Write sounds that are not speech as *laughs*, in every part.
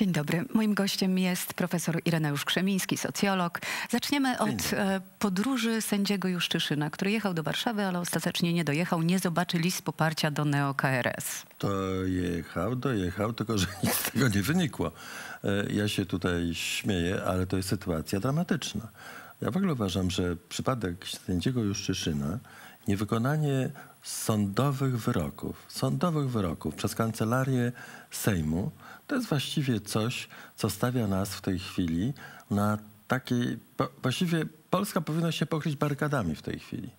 Dzień dobry. Moim gościem jest profesor Ireneusz Krzemiński, socjolog. Zaczniemy od e, podróży sędziego Juszczyszyna, który jechał do Warszawy, ale ostatecznie nie dojechał, nie zobaczy list poparcia do neo-KRS. To jechał, dojechał, tylko że nic z tego nie wynikło. E, ja się tutaj śmieję, ale to jest sytuacja dramatyczna. Ja w ogóle uważam, że przypadek sędziego Juszczyszyna niewykonanie sądowych wyroków, sądowych wyroków przez kancelarię Sejmu, to jest właściwie coś, co stawia nas w tej chwili na takiej. Właściwie Polska powinna się pokryć barykadami w tej chwili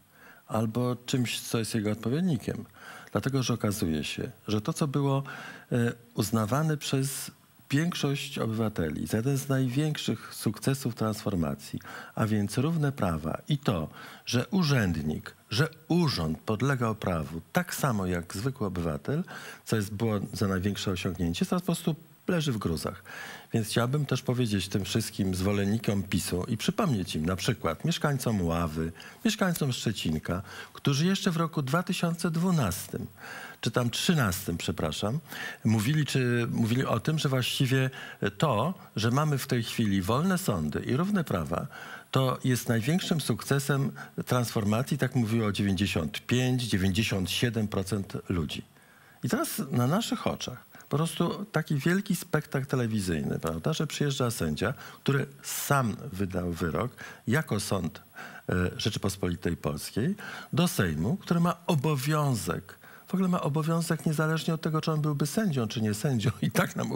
albo czymś, co jest jego odpowiednikiem. Dlatego, że okazuje się, że to, co było e, uznawane przez większość obywateli, za jeden z największych sukcesów transformacji, a więc równe prawa i to, że urzędnik, że urząd podlegał prawu tak samo jak zwykły obywatel, co jest, było za największe osiągnięcie, teraz po prostu leży w gruzach. Więc chciałbym też powiedzieć tym wszystkim zwolennikom PiSu i przypomnieć im na przykład mieszkańcom Ławy, mieszkańcom Szczecinka, którzy jeszcze w roku 2012 czy tam 13, przepraszam, mówili, czy, mówili o tym, że właściwie to, że mamy w tej chwili wolne sądy i równe prawa, to jest największym sukcesem transformacji, tak mówiło 95-97% ludzi. I teraz na naszych oczach po prostu taki wielki spektakl telewizyjny, prawda, że przyjeżdża sędzia, który sam wydał wyrok jako sąd e, Rzeczypospolitej Polskiej do Sejmu, który ma obowiązek w ogóle ma obowiązek, niezależnie od tego, czy on byłby sędzią, czy nie sędzią, i tak nam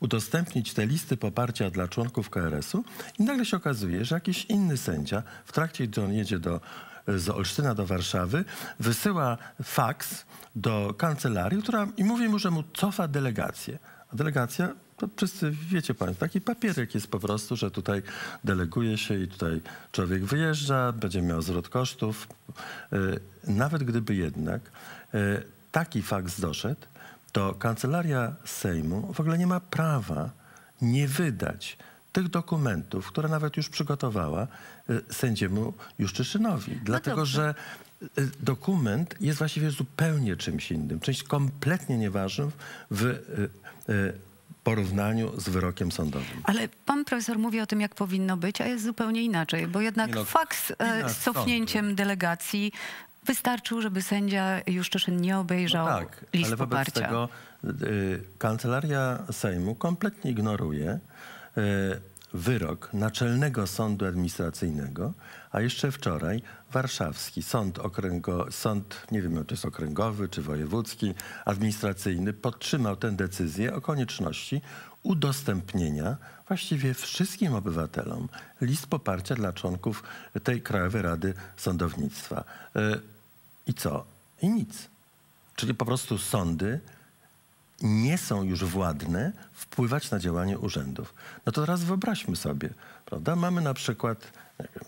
udostępnić te listy poparcia dla członków KRS-u. I nagle się okazuje, że jakiś inny sędzia, w trakcie gdy on jedzie do z Olsztyna do Warszawy, wysyła faks do kancelarii, która i mówi mu, że mu cofa delegację. A delegacja to wszyscy wiecie Państwo, taki papierek jest po prostu, że tutaj deleguje się i tutaj człowiek wyjeżdża, będzie miał zwrot kosztów. E, nawet gdyby jednak e, taki faks doszedł, to kancelaria Sejmu w ogóle nie ma prawa nie wydać tych dokumentów, które nawet już przygotowała y, sędziemu Juszczyszynowi. No Dlatego, no że y, dokument jest właściwie zupełnie czymś innym, czymś kompletnie nieważnym w y, porównaniu z wyrokiem sądowym. Ale pan profesor mówi o tym, jak powinno być, a jest zupełnie inaczej, bo jednak no, e, z cofnięciem sądu. delegacji wystarczył, żeby sędzia Juszczyszyn nie obejrzał no tak, list ale poparcia. Wobec tego, y, kancelaria Sejmu kompletnie ignoruje E, wyrok Naczelnego Sądu Administracyjnego, a jeszcze wczoraj Warszawski Sąd Okręgo, Sąd, nie wiem, czy jest okręgowy, czy wojewódzki, administracyjny, podtrzymał tę decyzję o konieczności udostępnienia właściwie wszystkim obywatelom list poparcia dla członków tej Krajowej Rady Sądownictwa. E, I co? I nic. Czyli po prostu sądy nie są już władne wpływać na działanie urzędów. No to teraz wyobraźmy sobie, prawda? Mamy na przykład,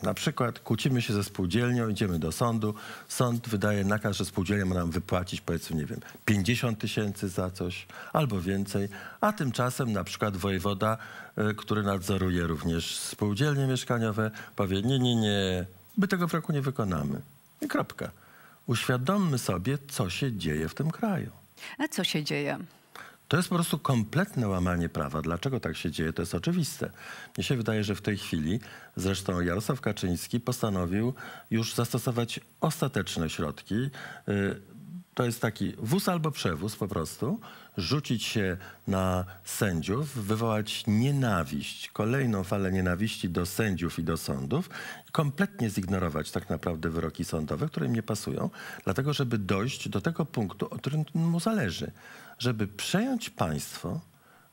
na przykład kłócimy się ze spółdzielnią, idziemy do sądu, sąd wydaje nakaz, że spółdzielnia ma nam wypłacić powiedzmy, nie wiem, 50 tysięcy za coś albo więcej, a tymczasem na przykład wojewoda, e, który nadzoruje również spółdzielnie mieszkaniowe, powie nie, nie, nie, my tego w roku nie wykonamy. I kropka. Uświadommy sobie, co się dzieje w tym kraju. A co się dzieje? To jest po prostu kompletne łamanie prawa. Dlaczego tak się dzieje, to jest oczywiste. Mnie się wydaje, że w tej chwili zresztą Jarosław Kaczyński postanowił już zastosować ostateczne środki. Y, to jest taki wóz albo przewóz po prostu, rzucić się na sędziów, wywołać nienawiść, kolejną falę nienawiści do sędziów i do sądów, kompletnie zignorować tak naprawdę wyroki sądowe, które im nie pasują, dlatego żeby dojść do tego punktu, o którym mu zależy żeby przejąć państwo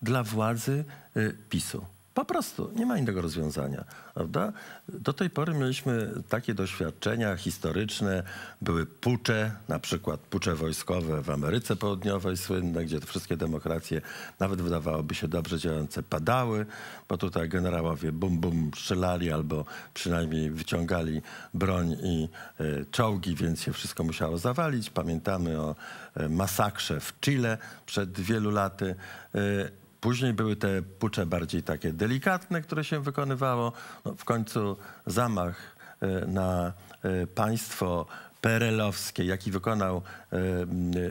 dla władzy y, PiSu. Po prostu nie ma innego rozwiązania, prawda? Do tej pory mieliśmy takie doświadczenia historyczne, były pucze, na przykład pucze wojskowe w Ameryce Południowej słynne, gdzie wszystkie demokracje, nawet wydawałoby się dobrze działające, padały, bo tutaj generałowie bum bum strzelali albo przynajmniej wyciągali broń i e, czołgi, więc się wszystko musiało zawalić. Pamiętamy o e, masakrze w Chile przed wielu laty. E, Później były te pucze bardziej takie delikatne, które się wykonywało. No, w końcu zamach e, na e, państwo perelowskie, jaki wykonał e,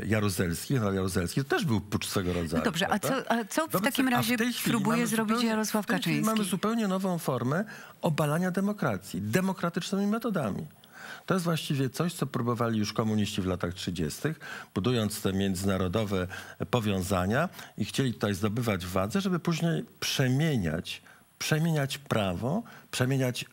Jaruzelski, generał Jaruzelski, to też był pucz swego rodzaju. No dobrze, a co, a co w takim razie próbuje zrobić zupełnie, Jarosław Kaczyński? Mamy zupełnie nową formę obalania demokracji, demokratycznymi metodami. To jest właściwie coś, co próbowali już komuniści w latach 30., budując te międzynarodowe powiązania i chcieli tutaj zdobywać władzę, żeby później przemieniać, przemieniać prawo, przemieniać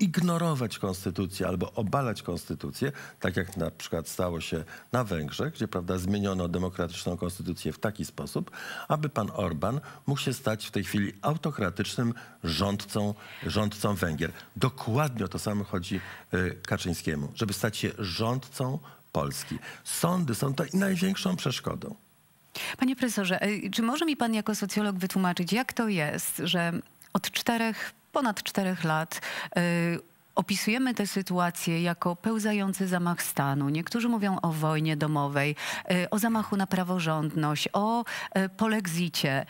ignorować konstytucję albo obalać konstytucję, tak jak na przykład stało się na Węgrzech, gdzie prawda, zmieniono demokratyczną konstytucję w taki sposób, aby pan Orban mógł się stać w tej chwili autokratycznym rządcą, rządcą Węgier. Dokładnie o to samo chodzi y, Kaczyńskiemu, żeby stać się rządcą Polski. Sądy są tutaj największą przeszkodą. Panie profesorze, y, czy może mi pan jako socjolog wytłumaczyć, jak to jest, że od czterech ponad czterech lat y, opisujemy tę sytuację jako pełzający zamach stanu. Niektórzy mówią o wojnie domowej, y, o zamachu na praworządność, o y, polexicie.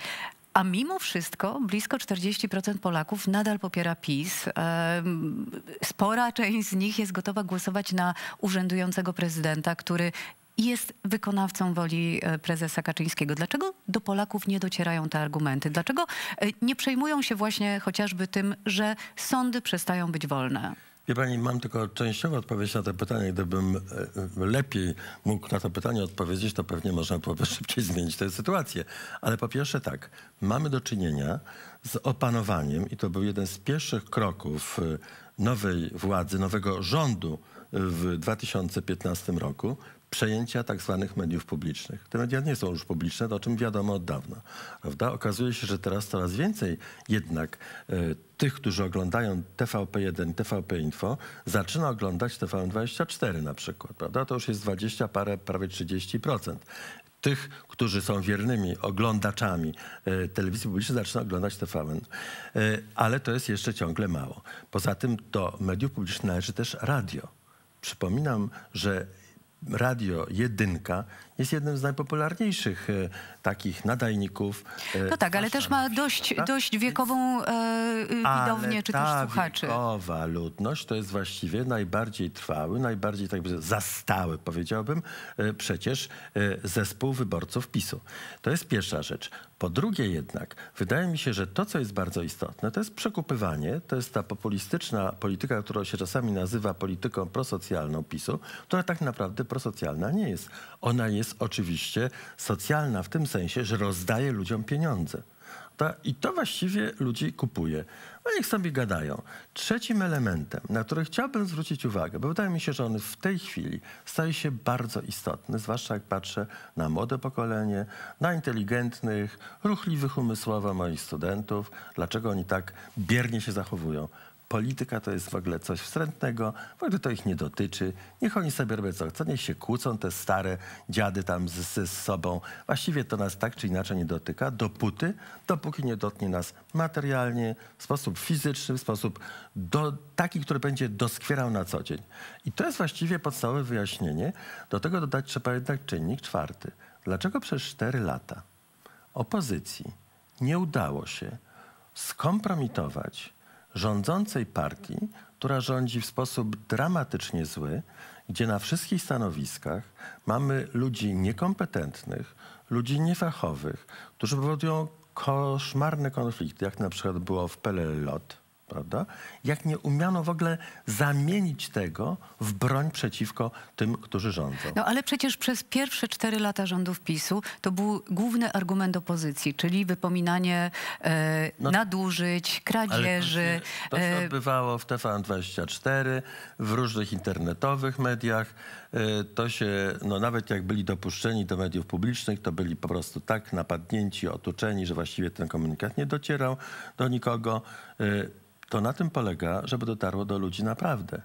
A mimo wszystko blisko 40% Polaków nadal popiera PiS. Spora część z nich jest gotowa głosować na urzędującego prezydenta, który jest wykonawcą woli e, prezesa Kaczyńskiego. Dlaczego do Polaków nie docierają te argumenty? Dlaczego e, nie przejmują się właśnie chociażby tym, że sądy przestają być wolne? Wie pani, mam tylko częściowo odpowiedź na to pytanie. Gdybym e, lepiej mógł na to pytanie odpowiedzieć, to pewnie można byłoby *laughs* szybciej zmienić tę sytuację. Ale po pierwsze tak, mamy do czynienia z opanowaniem i to był jeden z pierwszych kroków nowej władzy, nowego rządu w 2015 roku, przejęcia tak zwanych mediów publicznych. Te media nie są już publiczne, to o czym wiadomo od dawna. Prawda? Okazuje się, że teraz coraz więcej jednak e, tych, którzy oglądają TVP1, TVP Info, zaczyna oglądać TVN24 na przykład. Prawda? To już jest 20 parę, prawie 30% tych, którzy są wiernymi oglądaczami e, telewizji publicznej, zaczyna oglądać TVN. E, ale to jest jeszcze ciągle mało. Poza tym do mediów publicznych należy też radio. Przypominam, że radio Jedynka jest jednym z najpopularniejszych e, takich nadajników. No tak, ale też ma dość, dość wiekową e, y, widownię czy też słuchaczy. wiekowa ludność to jest właściwie najbardziej trwały, najbardziej tak zastały, powiedziałbym, e, przecież zespół wyborców PiSu. To jest pierwsza rzecz. Po drugie jednak, wydaje mi się, że to, co jest bardzo istotne, to jest przekupywanie, to jest ta populistyczna polityka, którą się czasami nazywa polityką prosocjalną PiSu, która tak naprawdę prosocjalna nie jest. Ona jest jest oczywiście socjalna w tym sensie, że rozdaje ludziom pieniądze. I to właściwie ludzi kupuje. No niech sobie gadają. Trzecim elementem, na który chciałbym zwrócić uwagę, bo wydaje mi się, że on w tej chwili staje się bardzo istotny, zwłaszcza jak patrzę na młode pokolenie, na inteligentnych, ruchliwych umysłowo moich studentów, dlaczego oni tak biernie się zachowują polityka to jest w ogóle coś wstrętnego, w ogóle to ich nie dotyczy. Niech oni sobie robią co chcą, niech się kłócą te stare dziady tam z, z sobą. Właściwie to nas tak czy inaczej nie dotyka, dopóty, dopóki nie dotknie nas materialnie, w sposób fizyczny, w sposób do, taki, który będzie doskwierał na co dzień. I to jest właściwie podstawowe wyjaśnienie. Do tego dodać trzeba jednak czynnik czwarty. Dlaczego przez cztery lata opozycji nie udało się skompromitować rządzącej partii, która rządzi w sposób dramatycznie zły, gdzie na wszystkich stanowiskach mamy ludzi niekompetentnych, ludzi niefachowych, którzy powodują koszmarne konflikty, jak na przykład było w PLL-LOT, prawda? Jak nie umiano w ogóle zamienić tego w broń przeciwko tym, którzy rządzą. No ale przecież przez pierwsze cztery lata rządów PiSu to był główny argument opozycji, czyli wypominanie e, no, nadużyć, kradzieży. to, się, to się e, odbywało w TVN24, w różnych internetowych mediach. E, to się, no nawet jak byli dopuszczeni do mediów publicznych, to byli po prostu tak napadnięci, otoczeni, że właściwie ten komunikat nie docierał do nikogo. E, to na tym polega, żeby dotarło do ludzi naprawdę.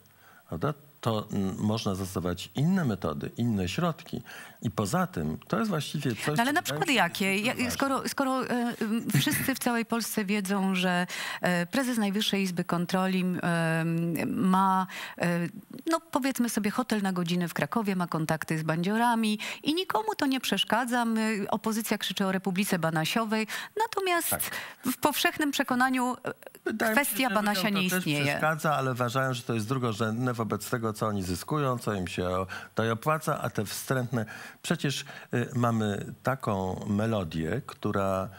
Prawda? To mm, można zastosować inne metody, inne środki. I poza tym to jest właściwie coś. No, ale na przykład jakie? Ja, skoro, skoro e, wszyscy w całej Polsce wiedzą, że e, prezes Najwyższej Izby Kontroli e, ma, e, no powiedzmy sobie, hotel na godzinę w Krakowie, ma kontakty z bandziorami i nikomu to nie przeszkadza. My, opozycja krzyczy o Republice Banasiowej. Natomiast tak. w powszechnym przekonaniu e, Wydaje Kwestia się, Banasia nie istnieje. przeszkadza, ale uważają, że to jest drugorzędne wobec tego, co oni zyskują, co im się tutaj opłaca, a te wstrętne... Przecież y, mamy taką melodię, która,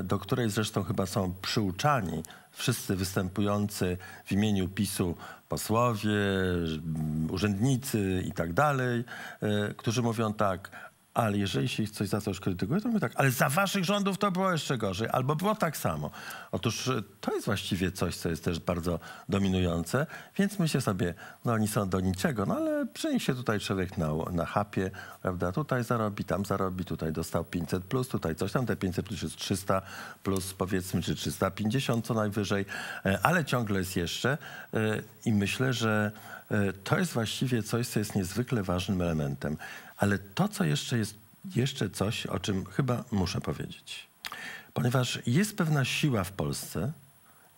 y, do której zresztą chyba są przyuczani wszyscy występujący w imieniu PiSu posłowie, urzędnicy i tak dalej, y, którzy mówią tak, ale jeżeli się coś za coś krytykuje, to mówię tak, ale za waszych rządów to było jeszcze gorzej, albo było tak samo. Otóż e, to jest właściwie coś, co jest też bardzo dominujące, więc myślę sobie, no oni są do niczego, no ale przyniesie się tutaj człowiek na, na hapie, prawda, tutaj zarobi, tam zarobi, tutaj dostał 500+, plus, tutaj coś tam, te 500 plus jest 300+, plus powiedzmy, czy 350 co najwyżej, e, ale ciągle jest jeszcze e, i myślę, że E, to jest właściwie coś, co jest niezwykle ważnym elementem. Ale to, co jeszcze jest, jeszcze coś, o czym chyba muszę powiedzieć. Ponieważ jest pewna siła w Polsce,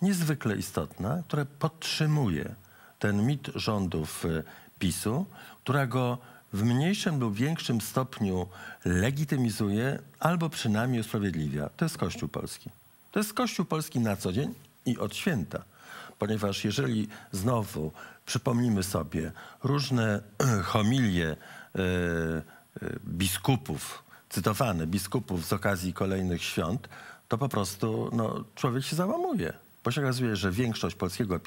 niezwykle istotna, która podtrzymuje ten mit rządów e, PiSu, która go w mniejszym lub większym stopniu legitymizuje albo przynajmniej usprawiedliwia. To jest Kościół Polski. To jest Kościół Polski na co dzień i od święta. Ponieważ jeżeli znowu Przypomnijmy sobie różne *clears throat* homilie e, e, biskupów, cytowane biskupów z okazji kolejnych świąt, to po prostu no, człowiek się załamuje. Bo się okazuje, że większość polskiego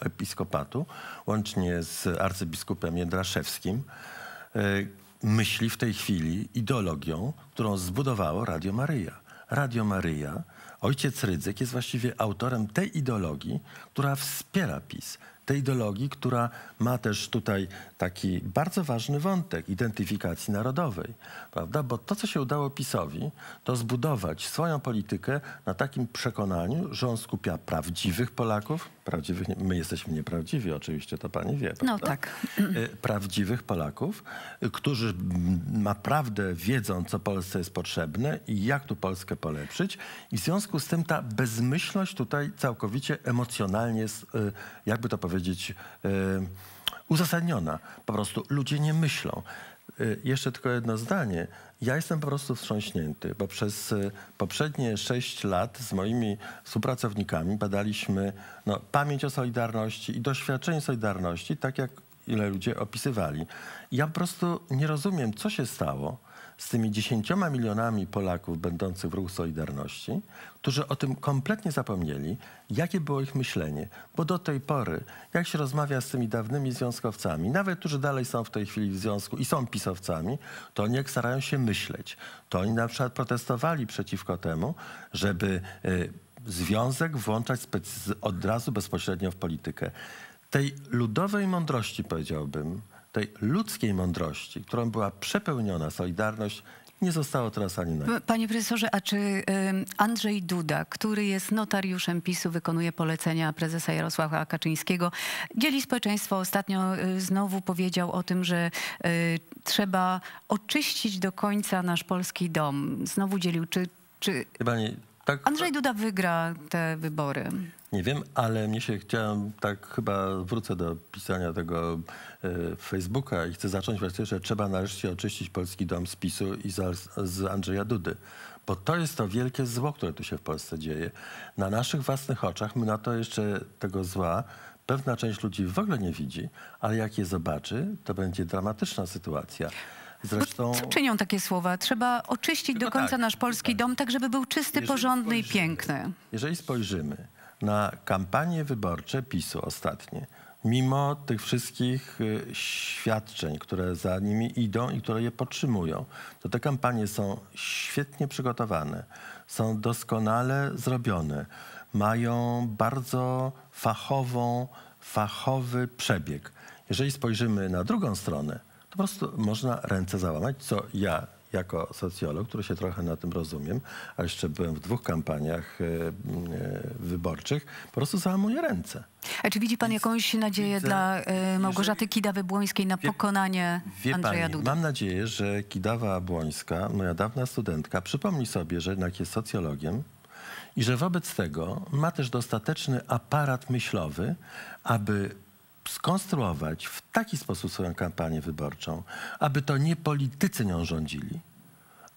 episkopatu, łącznie z arcybiskupem Jędraszewskim, e, myśli w tej chwili ideologią, którą zbudowało Radio Maryja. Radio Maryja, ojciec Rydzyk jest właściwie autorem tej ideologii, która wspiera PiS tej ideologii, która ma też tutaj taki bardzo ważny wątek identyfikacji narodowej, prawda? Bo to, co się udało PiSowi, to zbudować swoją politykę na takim przekonaniu, że on skupia prawdziwych Polaków, prawdziwych, my jesteśmy nieprawdziwi oczywiście, to pani wie, no prawda? No tak. E, prawdziwych Polaków, którzy naprawdę wiedzą, co Polsce jest potrzebne i jak tu Polskę polepszyć i w związku z tym ta bezmyślność tutaj całkowicie emocjonalnie jest, jakby to powiedzieć, powiedzieć, e, uzasadniona. Po prostu ludzie nie myślą. E, jeszcze tylko jedno zdanie. Ja jestem po prostu wstrząśnięty, bo przez e, poprzednie sześć lat z moimi współpracownikami badaliśmy no, pamięć o Solidarności i doświadczenie Solidarności, tak jak ile ludzie opisywali. Ja po prostu nie rozumiem, co się stało, z tymi 10 milionami Polaków będących w ruchu Solidarności, którzy o tym kompletnie zapomnieli, jakie było ich myślenie. Bo do tej pory, jak się rozmawia z tymi dawnymi związkowcami, nawet którzy dalej są w tej chwili w związku i są pisowcami, to oni jak starają się myśleć. To oni na przykład protestowali przeciwko temu, żeby y, związek włączać od razu bezpośrednio w politykę. Tej ludowej mądrości, powiedziałbym, tej ludzkiej mądrości, którą była przepełniona Solidarność, nie zostało teraz ani na. Panie profesorze, a czy Andrzej Duda, który jest notariuszem PiSu, wykonuje polecenia prezesa Jarosława Kaczyńskiego, dzieli społeczeństwo. Ostatnio y, znowu powiedział o tym, że y, trzeba oczyścić do końca nasz polski dom. Znowu dzielił. Czy, czy... Chyba nie, tak, Andrzej Duda wygra te wybory. Nie wiem, ale mnie się chciałem, tak chyba wrócę do pisania tego y, Facebooka i chcę zacząć właśnie, że trzeba nareszcie oczyścić polski dom z PiSu i z Andrzeja Dudy. Bo to jest to wielkie zło, które tu się w Polsce dzieje. Na naszych własnych oczach my na to jeszcze tego zła pewna część ludzi w ogóle nie widzi, ale jak je zobaczy, to będzie dramatyczna sytuacja. Zresztą... Co czynią takie słowa? Trzeba oczyścić Chyba do końca tak, nasz polski tak. dom, tak żeby był czysty, jeżeli porządny i piękny. Jeżeli spojrzymy na kampanie wyborcze PiSu ostatnie, mimo tych wszystkich y, świadczeń, które za nimi idą i które je podtrzymują, to te kampanie są świetnie przygotowane, są doskonale zrobione, mają bardzo fachową, fachowy przebieg. Jeżeli spojrzymy na drugą stronę, po prostu można ręce załamać, co ja jako socjolog, który się trochę na tym rozumiem, a jeszcze byłem w dwóch kampaniach e, e, wyborczych, po prostu załamuję ręce. A czy widzi pan jakąś nadzieję widzę, dla e, Małgorzaty Kidawy-Błońskiej na wie, pokonanie wie Andrzeja pani, Mam nadzieję, że Kidawa-Błońska, moja dawna studentka, przypomni sobie, że jednak jest socjologiem, i że wobec tego ma też dostateczny aparat myślowy, aby skonstruować w taki sposób swoją kampanię wyborczą, aby to nie politycy nią rządzili,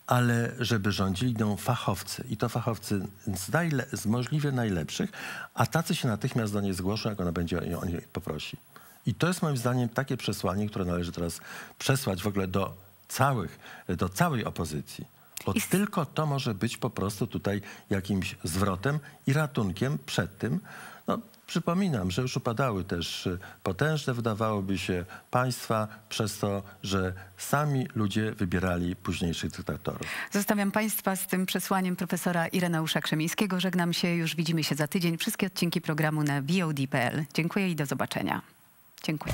ale żeby rządzili nią fachowcy. I to fachowcy z, najle- z możliwie najlepszych, a tacy się natychmiast do niej zgłoszą, jak ona będzie o niej poprosi. I to jest moim zdaniem takie przesłanie, które należy teraz przesłać w ogóle do, całych, do całej opozycji bo I... tylko to może być po prostu tutaj jakimś zwrotem i ratunkiem przed tym. No, przypominam, że już upadały też y, potężne, wydawałoby się, państwa przez to, że sami ludzie wybierali późniejszych dyktatorów. Zostawiam Państwa z tym przesłaniem profesora Ireneusza Krzemińskiego. Żegnam się, już widzimy się za tydzień. Wszystkie odcinki programu na VOD.pl. Dziękuję i do zobaczenia. Dziękuję.